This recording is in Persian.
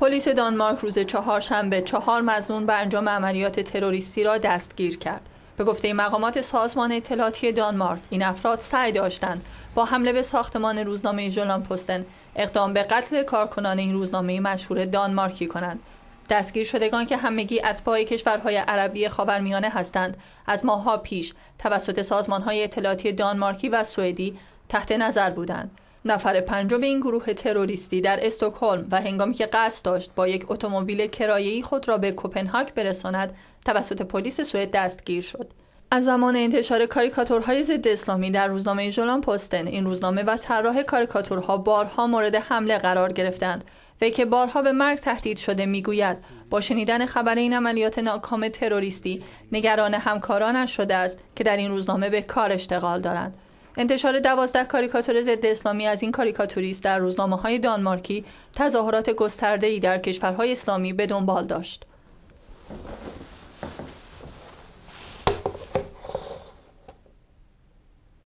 پلیس دانمارک روز چهارشنبه چهار مزنون به انجام عملیات تروریستی را دستگیر کرد. به گفته مقامات سازمان اطلاعاتی دانمارک این افراد سعی داشتند با حمله به ساختمان روزنامه جولان پستن اقدام به قتل کارکنان این روزنامه مشهور دانمارکی کنند دستگیر شدگان که همگی اتباع کشورهای عربی خاورمیانه هستند از ماهها پیش توسط سازمانهای اطلاعاتی دانمارکی و سوئدی تحت نظر بودند نفر پنجم این گروه تروریستی در استکهلم و هنگامی که قصد داشت با یک اتومبیل کرایه‌ای خود را به کپنهاگ برساند توسط پلیس سوئد دستگیر شد از زمان انتشار کاریکاتورهای ضد اسلامی در روزنامه ژولان پستن این روزنامه و طراح کاریکاتورها بارها مورد حمله قرار گرفتند و که بارها به مرگ تهدید شده میگوید با شنیدن خبر این عملیات ناکام تروریستی نگران همکارانش شده است که در این روزنامه به کار اشتغال دارند انتشار دوازده کاریکاتور ضد اسلامی از این کاریکاتوریست در روزنامه های دانمارکی تظاهرات گسترده ای در کشورهای اسلامی به دنبال داشت.